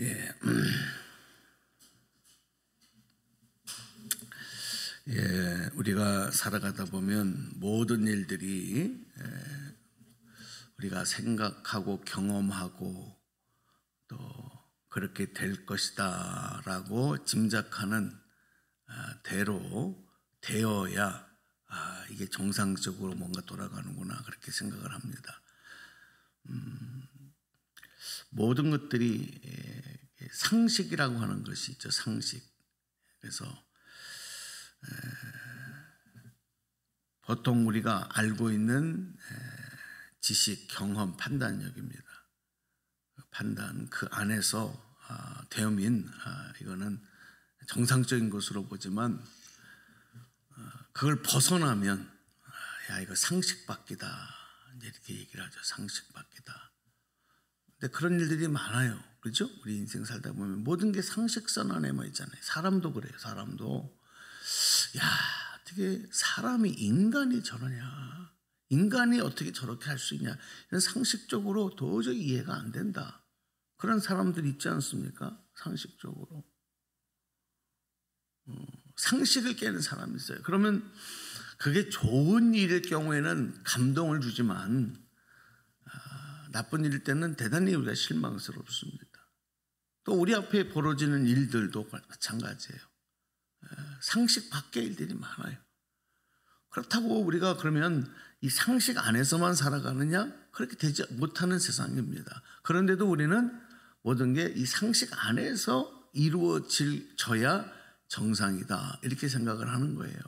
예. 음. 예, 우리가 살아가다 보면 모든 일들이 예, 우리가 생각하고 경험하고 또 그렇게 될 것이다라고 짐작하는 아, 대로 되어야 아, 이게 정상적으로 뭔가 돌아가는구나 그렇게 생각을 합니다. 음. 모든 것들이 예, 예, 상식이라고 하는 것이 있죠. 상식. 그래서 보통 우리가 알고 있는 지식, 경험, 판단력입니다. 그 판단 그 안에서 대음인 아, 아, 이거는 정상적인 것으로 보지만 어, 그걸 벗어나면 아, 야 이거 상식 밖이다 이렇게 얘기를 하죠. 상식 밖이다. 근데 그런 일들이 많아요. 그죠? 우리 인생 살다 보면 모든 게 상식선 안에 뭐 있잖아요. 사람도 그래요. 사람도 야 어떻게 사람이 인간이 저러냐? 인간이 어떻게 저렇게 할 수 있냐? 이런 상식적으로 도저히 이해가 안 된다. 그런 사람들 있지 않습니까? 상식적으로 어, 상식을 깨는 사람이 있어요. 그러면 그게 좋은 일일 경우에는 감동을 주지만 나쁜 일일 때는 대단히 우리가 실망스럽습니다. 또 우리 앞에 벌어지는 일들도 마찬가지예요. 예, 상식 밖의 일들이 많아요. 그렇다고 우리가 그러면 이 상식 안에서만 살아가느냐? 그렇게 되지 못하는 세상입니다. 그런데도 우리는 모든 게 이 상식 안에서 이루어져야 정상이다. 이렇게 생각을 하는 거예요.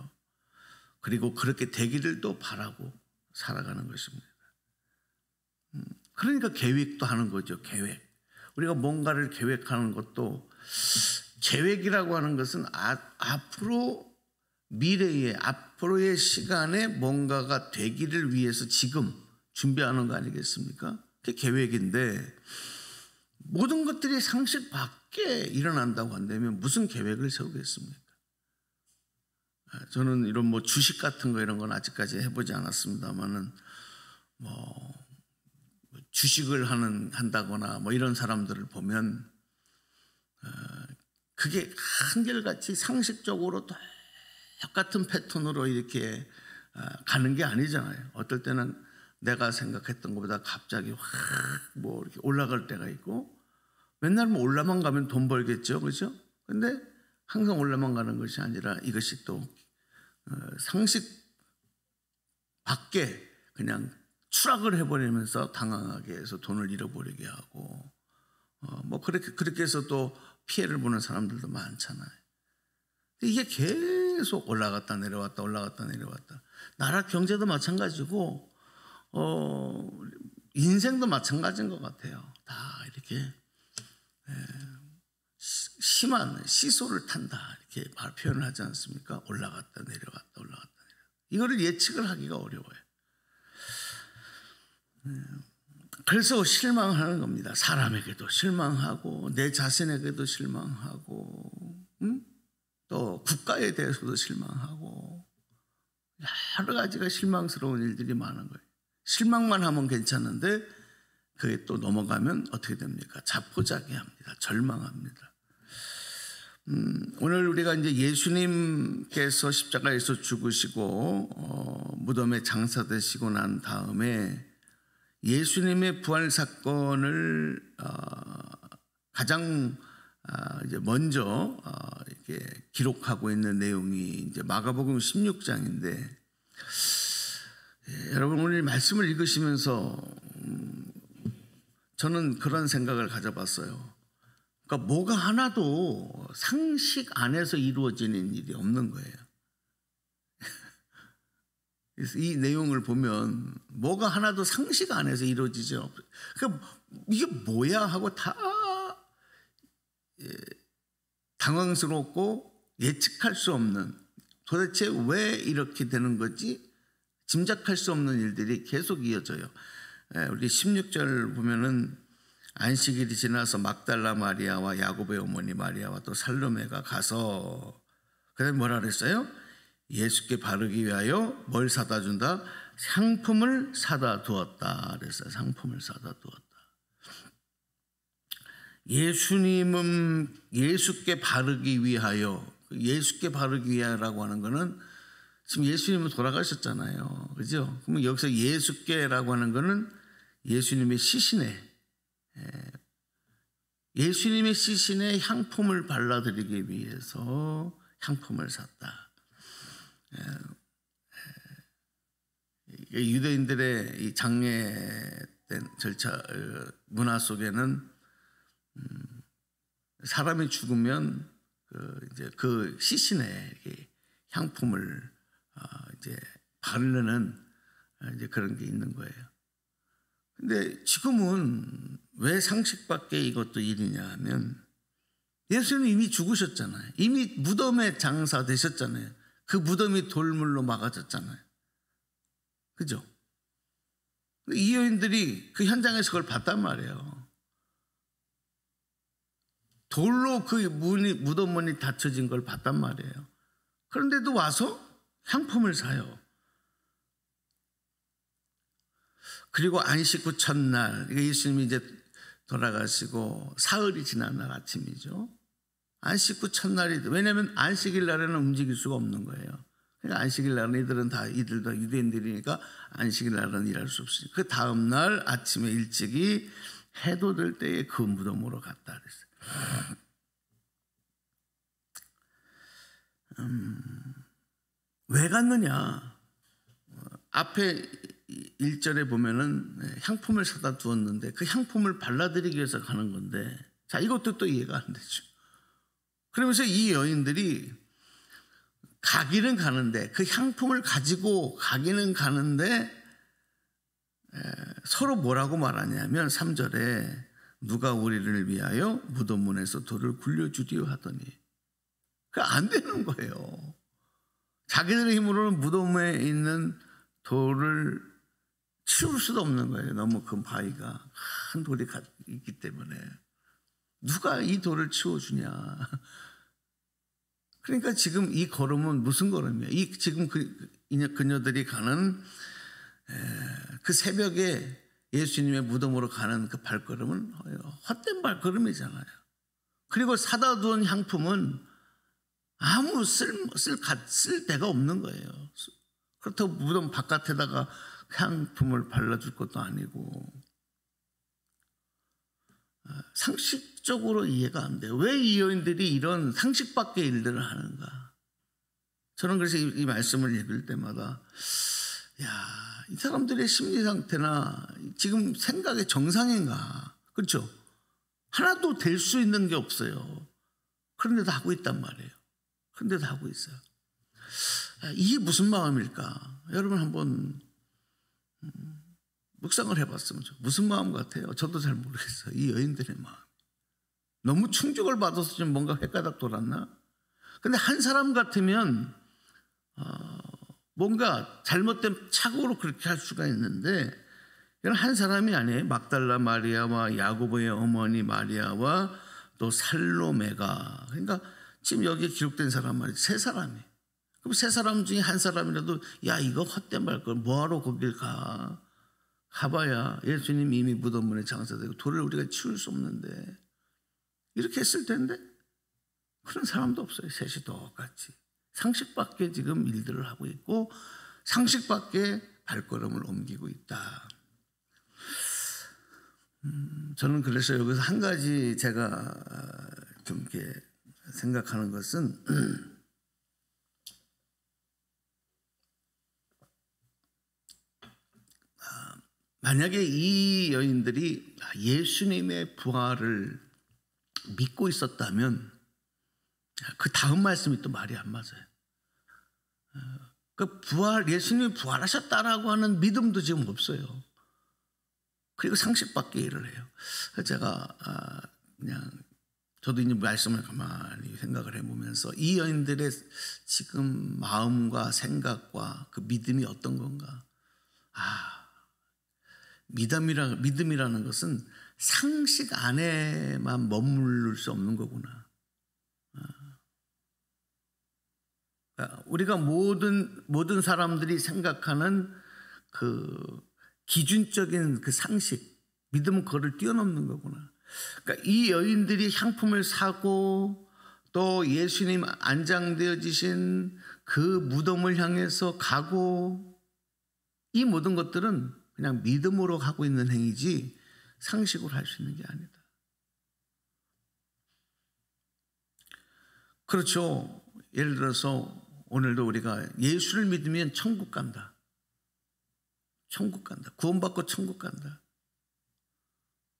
그리고 그렇게 되기를 또 바라고 살아가는 것입니다. 음. 그러니까 계획도 하는 거죠. 계획. 우리가 뭔가를 계획하는 것도 계획이라고 하는 것은 아, 앞으로 미래에 앞으로의 시간에 뭔가가 되기를 위해서 지금 준비하는 거 아니겠습니까? 그게 계획인데 모든 것들이 상식 밖에 일어난다고 한다면 무슨 계획을 세우겠습니까? 아, 저는 이런 뭐 주식 같은 거 이런 건 아직까지 해보지 않았습니다만은 뭐 주식을 하는 한다거나 뭐 이런 사람들을 보면 어, 그게 한결같이 상식적으로 똑같은 패턴으로 이렇게 어, 가는 게 아니잖아요. 어떨 때는 내가 생각했던 것보다 갑자기 확 뭐 이렇게 올라갈 때가 있고 맨날 뭐 올라만 가면 돈 벌겠죠. 그죠? 렇 근데 항상 올라만 가는 것이 아니라 이것이 또 어, 상식 밖에 그냥 추락을 해버리면서 당황하게 해서 돈을 잃어버리게 하고 어, 뭐 그렇게 그렇게 해서 또 피해를 보는 사람들도 많잖아요. 이게 계속 올라갔다 내려왔다 올라갔다 내려왔다. 나라 경제도 마찬가지고 어, 인생도 마찬가지인 것 같아요. 다 이렇게 예, 심한 시소를 탄다 이렇게 말 표현을 하지 않습니까? 올라갔다 내려갔다 올라갔다 내려 이거를 예측을 하기가 어려워요. 예. 그래서 실망하는 겁니다. 사람에게도 실망하고 내 자신에게도 실망하고 음? 또 국가에 대해서도 실망하고 여러 가지가 실망스러운 일들이 많은 거예요. 실망만 하면 괜찮은데 그게 또 넘어가면 어떻게 됩니까? 자포자기합니다. 절망합니다. 음, 오늘 우리가 이제 예수님께서 십자가에서 죽으시고 어, 무덤에 장사되시고 난 다음에 예수님의 부활 사건을 어, 가장 아, 먼저 어, 이렇게 기록하고 있는 내용이 이제 마가복음 16장인데 예, 여러분 오늘 말씀을 읽으시면서 음, 저는 그런 생각을 가져봤어요. 그러니까 뭐가 하나도 상식 안에서 이루어지는 일이 없는 거예요. 그래서 이 내용을 보면 뭐가 하나도 상식 안에서 이루어지죠. 그러니까 이게 뭐야 하고 다 예, 당황스럽고 예측할 수 없는 도대체 왜 이렇게 되는 거지 짐작할 수 없는 일들이 계속 이어져요. 예, 우리 16절 보면은 안식일이 지나서 막달라 마리아와 야곱의 어머니 마리아와 또 살로메가 가서 그다음 뭐라 그랬어요? 예수께 바르기 위하여 뭘 사다 준다? 상품을 사다 두었다. 그래서 상품을 사다 두었다. 예수님은 예수께 바르기 위하여 그 예수께 바르기 위하여라고 하는 것은 지금 예수님은 돌아가셨잖아요. 그죠? 그럼 여기서 예수께라고 하는 것은 예수님의 시신에 예, 예수님의 시신에 향품을 발라드리기 위해서 향품을 샀다. 예, 예. 유대인들의 장례된 절차 문화 속에는 음, 사람이 죽으면 그 이제 그 시신에 향품을 어, 이제 바르는 어, 이제 그런 게 있는 거예요. 근데 지금은 왜 상식밖에 이것도 일이냐 하면 예수님 이미 죽으셨잖아요. 이미 무덤에 장사되셨잖아요. 그 무덤이 돌물로 막아졌잖아요. 그죠? 이 여인들이 그 현장에서 그걸 봤단 말이에요. 돌로 그 문이, 무덤 문이 닫혀진 걸 봤단 말이에요. 그런데도 와서 향품을 사요. 그리고 안식 후 첫날 예수님이 이제 돌아가시고 사흘이 지난 날 아침이죠. 안식구 첫날이 왜냐하면 안식일 날에는 움직일 수가 없는 거예요. 그러니까 안식일 날은 이들은 다 이들도 유대인들이니까 안식일 날은 일할 수 없으니 그 다음 날 아침에 일찍이 해도 될 때에 그 무덤으로 갔다 그랬어요. 음, 왜 갔느냐? 앞에 1절에 보면은 향품을 사다 두었는데 그 향품을 발라드리기 위해서 가는 건데 자 이것도 또 이해가 안 되죠. 그러면서 이 여인들이 가기는 가는데 그 향품을 가지고 가기는 가는데 서로 뭐라고 말하냐면 3절에 누가 우리를 위하여 무덤 문에서 돌을 굴려주리요 하더니 그 안 되는 거예요. 자기들의 힘으로는 무덤에 있는 돌을 치울 수도 없는 거예요. 너무 큰 그 바위가 큰 돌이 있기 때문에. 누가 이 돌을 치워주냐. 그러니까 지금 이 걸음은 무슨 걸음이야? 이 지금 그, 그녀들이 가는 그 새벽에 예수님의 무덤으로 가는 그 발걸음은 헛된 발걸음이잖아요. 그리고 사다 두은 향품은 아무 쓸, 쓸, 쓸 데가 없는 거예요. 그렇다고 무덤 바깥에다가 그 향품을 발라줄 것도 아니고 상식적으로 이해가 안 돼요. 왜 이 여인들이 이런 상식 밖의 일들을 하는가? 저는 그래서 이, 이 말씀을 읽을 때마다 야, 이 사람들의 심리 상태나 지금 생각의 정상인가? 그렇죠? 하나도 될 수 있는 게 없어요. 그런데도 하고 있단 말이에요. 그런데도 하고 있어요. 아, 이게 무슨 마음일까? 여러분 한번 음, 묵상을 해봤으면 무슨 마음 같아요? 저도 잘 모르겠어요. 이 여인들의 마음. 너무 충격을 받아서 지금 뭔가 헷가닥 돌았나? 근데 한 사람 같으면 어, 뭔가 잘못된 착오로 그렇게 할 수가 있는데 이건 한 사람이 아니에요. 막달라 마리아와 야고보의 어머니 마리아와 또 살로메가 그러니까 지금 여기에 기록된 사람 말이 세 사람이. 그럼 세 사람 중에 한 사람이라도 야 이거 헛된 말 걸 뭐하러 거길 가? 가봐야 예수님 이미 무덤문에 장사되고 돌을 우리가 치울 수 없는데 이렇게 했을 텐데 그런 사람도 없어요. 셋이 똑같이 상식밖에 지금 일들을 하고 있고 상식밖에 발걸음을 옮기고 있다. 음, 저는 그래서 여기서 한 가지 제가 좀 이렇게 생각하는 것은 만약에 이 여인들이 예수님의 부활을 믿고 있었다면 그 다음 말씀이 또 말이 안 맞아요. 그 부활 예수님이 부활하셨다라고 하는 믿음도 지금 없어요. 그리고 상식밖에 일을 해요. 제가 아, 그냥 저도 이제 말씀을 가만히 생각을 해보면서 이 여인들의 지금 마음과 생각과 그 믿음이 어떤 건가? 아 믿음이라, 믿음이라는 것은 상식 안에만 머무를 수 없는 거구나. 어. 그러니까 우리가 모든, 모든 사람들이 생각하는 그 기준적인 그 상식, 믿음은 그거를 뛰어넘는 거구나. 그러니까 이 여인들이 향품을 사고 또 예수님 안장되어지신 그 무덤을 향해서 가고 이 모든 것들은 그냥 믿음으로 하고 있는 행위지 상식으로 할 수 있는 게 아니다. 그렇죠. 예를 들어서 오늘도 우리가 예수를 믿으면 천국 간다. 천국 간다. 구원받고 천국 간다.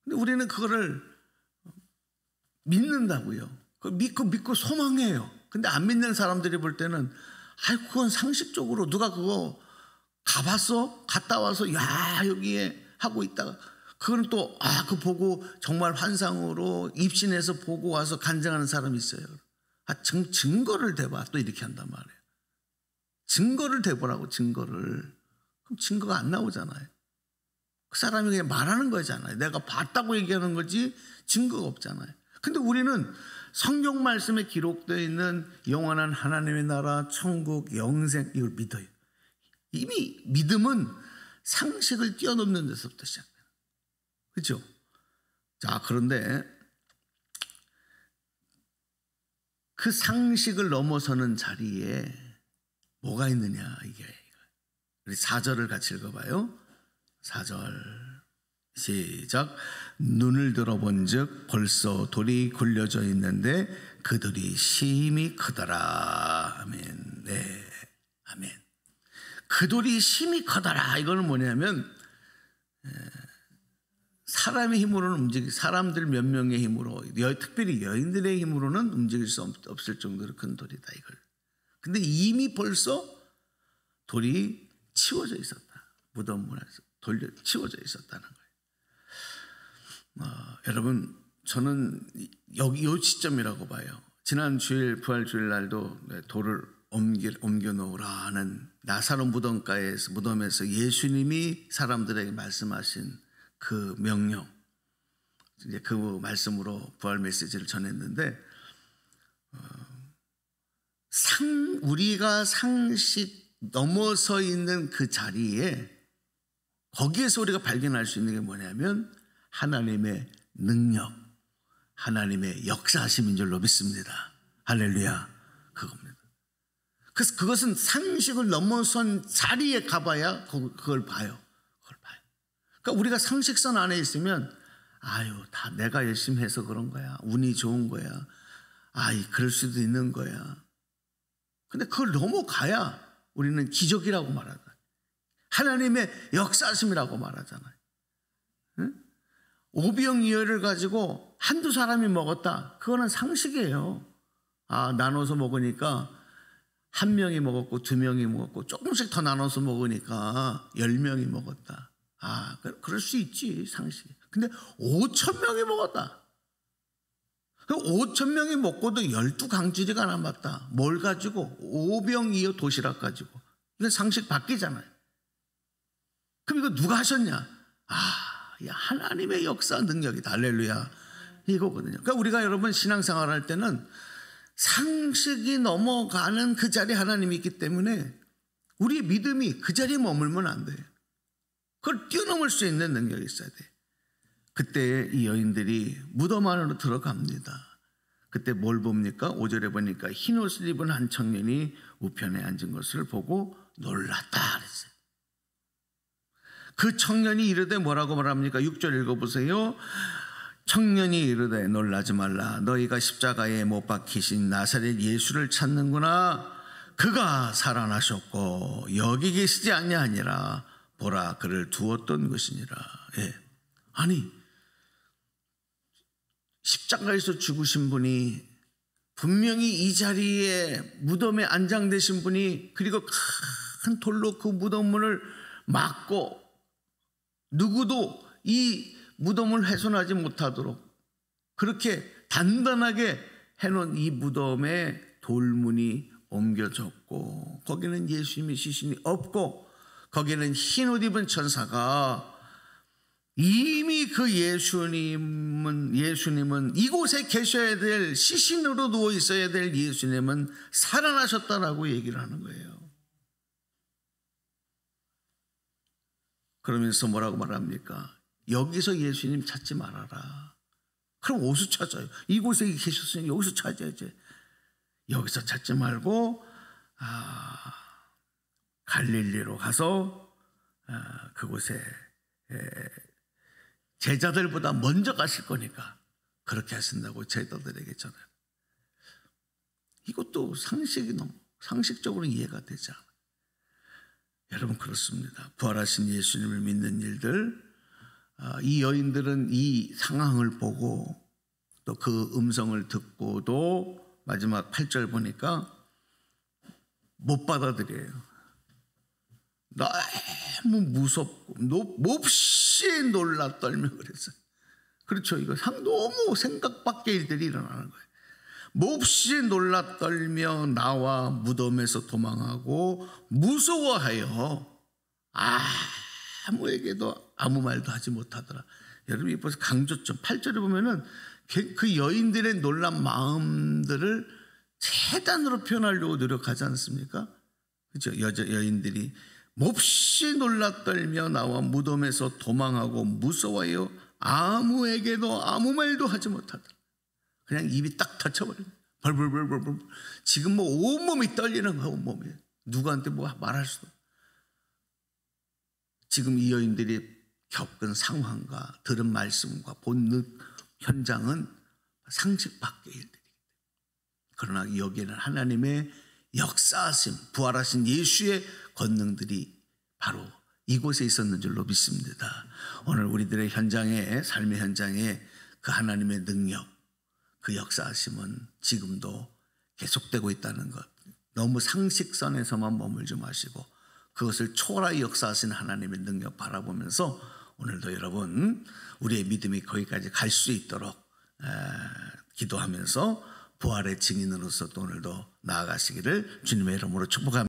근데 우리는 그거를 믿는다고요. 믿고 믿고 소망해요. 근데 안 믿는 사람들이 볼 때는 아이 그건 상식적으로 누가 그거 가봤어? 갔다 와서 야 여기에 하고 있다가 그건 또아그 보고 정말 환상으로 입신해서 보고 와서 간증하는 사람이 있어요. 아, 증, 증거를 대봐 또 이렇게 한단 말이에요. 증거를 대보라고 증거를 그럼 증거가 안 나오잖아요. 그 사람이 그냥 말하는 거잖아요. 내가 봤다고 얘기하는 거지 증거가 없잖아요. 근데 우리는 성경 말씀에 기록되어 있는 영원한 하나님의 나라, 천국, 영생 이걸 믿어요. 이미 믿음은 상식을 뛰어넘는 데서부터 시작돼요. 그렇죠? 자, 그런데 그 상식을 넘어서는 자리에 뭐가 있느냐 이게. 우리 4절을 같이 읽어봐요. 4절. 시작. 눈을 들어본 즉 벌써 돌이 굴려져 있는데 그들이 심히 크더라. 아멘. 네. 아멘. 그 돌이 힘이 커다라. 이거는 뭐냐면 사람의 힘으로는 움직이 사람들 몇 명의 힘으로 여, 특별히 여인들의 힘으로는 움직일 수 없, 을 정도로 큰 돌이다 이걸. 근데 이미 벌써 돌이 치워져 있었다. 무덤 문에서 돌려 치워져 있었다는 거예요. 어, 여러분 저는 여기 요 시점이라고 봐요. 지난 주일 부활 주일 날도 네, 돌을 옮겨, 옮겨 놓으라 하는 나사로 무덤가에서 무덤에서 예수님이 사람들에게 말씀하신 그 명령 이제 그 말씀으로 부활 메시지를 전했는데 어, 상 우리가 상식 넘어서 있는 그 자리에 거기에서 우리가 발견할 수 있는 게 뭐냐면 하나님의 능력, 하나님의 역사하심인 줄로 믿습니다. 할렐루야 그겁니다. 그래서 그것은 상식을 넘어선 자리에 가봐야 그, 그걸 봐요. 그걸 봐요. 그러니까 우리가 상식선 안에 있으면 아유, 다 내가 열심히 해서 그런 거야. 운이 좋은 거야. 아이, 그럴 수도 있는 거야. 근데 그걸 넘어가야 우리는 기적이라고 말하잖 하나님의 역사심이라고 말하잖아요. 응? 오병이어를 가지고 한두 사람이 먹었다. 그거는 상식이에요. 아, 나눠서 먹으니까 한 명이 먹었고 두 명이 먹었고 조금씩 더 나눠서 먹으니까 열 명이 먹었다. 아, 그, 그럴 수 있지 상식. 근데 5천 명이 먹었다. 5천 그 명이 먹고도 열두 강지리가 남았다. 뭘 가지고? 오병 이어 도시락 가지고. 이건 상식 바뀌잖아요. 그럼 이거 누가 하셨냐? 아, 야, 하나님의 역사 능력이다. 할렐루야. 이거거든요. 그러니까 우리가 여러분 신앙생활 할 때는 상식이 넘어가는 그 자리에 하나님이 있기 때문에 우리의 믿음이 그 자리에 머물면 안 돼요. 그걸 뛰어넘을 수 있는 능력이 있어야 돼. 그때 이 여인들이 무덤 안으로 들어갑니다. 그때 뭘 봅니까? 오절에 보니까 흰 옷을 입은 한 청년이 우편에 앉은 것을 보고 놀랐다 그랬어요. 그 청년이 이르되 뭐라고 말합니까? 6절 읽어보세요. 청년이 이르되 놀라지 말라 너희가 십자가에 못 박히신 나사렛 예수를 찾는구나 그가 살아나셨고 여기 계시지 아니하니라 보라 그를 두었던 것이니라 예. 아니 십자가에서 죽으신 분이 분명히 이 자리에 무덤에 안장되신 분이 그리고 큰 돌로 그 무덤문을 막고 누구도 이 무덤을 훼손하지 못하도록 그렇게 단단하게 해놓은 이 무덤에 돌문이 옮겨졌고 거기는 예수님의 시신이 없고 거기는 흰 옷 입은 천사가 이미 그 예수님은 예수님은 이곳에 계셔야 될 시신으로 누워 있어야 될 예수님은 살아나셨다라고 얘기를 하는 거예요. 그러면서 뭐라고 말합니까? 여기서 예수님 찾지 말아라. 그럼 어디서 찾아요? 이곳에 계셨으니 여기서 찾아야지. 여기서 찾지 말고 아, 갈릴리로 가서 아, 그곳에 에, 제자들보다 먼저 가실 거니까 그렇게 하신다고 제자들에게 전해. 이것도 상식이 너무 상식적으로 이해가 되지 않아. 여러분 그렇습니다. 부활하신 예수님을 믿는 일들 어, 이 여인들은 이 상황을 보고 또 그 음성을 듣고도 마지막 8절 보니까 못 받아들여요. 너무 무섭고 몹시 놀라 떨며 그랬어요. 그렇죠. 이거 너무 생각밖에 일들이 일어나는 거예요. 몹시 놀라 떨며 나와 무덤에서 도망하고 무서워하여 아무에게도 아무 말도 하지 못하더라. 여러분 이 벌써 강조점 8절에 보면은 그 여인들의 놀란 마음들을 재단으로 표현하려고 노력하지 않습니까? 그죠? 여자 여인들이 몹시 놀라 떨며 나와 무덤에서 도망하고 무서워요. 아무에게도 아무 말도 하지 못하더라. 그냥 입이 딱 닫혀버려. 벌벌벌벌벌. 지금 뭐 온몸이 떨리는 거야, 온몸이. 누구한테 뭐 말할 수도. 지금 이 여인들이 겪은 상황과 들은 말씀과 본 현장은 상식 밖의 일들이기 에 그러나 여기에는 하나님의 역사하심 부활하신 예수의 권능들이 바로 이곳에 있었는 줄로 믿습니다. 오늘 우리들의 현장에 삶의 현장에 그 하나님의 능력 그 역사하심은 지금도 계속되고 있다는 것 너무 상식선에서만 머물지 마시고 그것을 초월하여 역사하신 하나님의 능력 바라보면서 오늘도 여러분 우리의 믿음이 거기까지 갈 수 있도록 기도하면서 부활의 증인으로서 오늘도 나아가시기를 주님의 이름으로 축복합니다.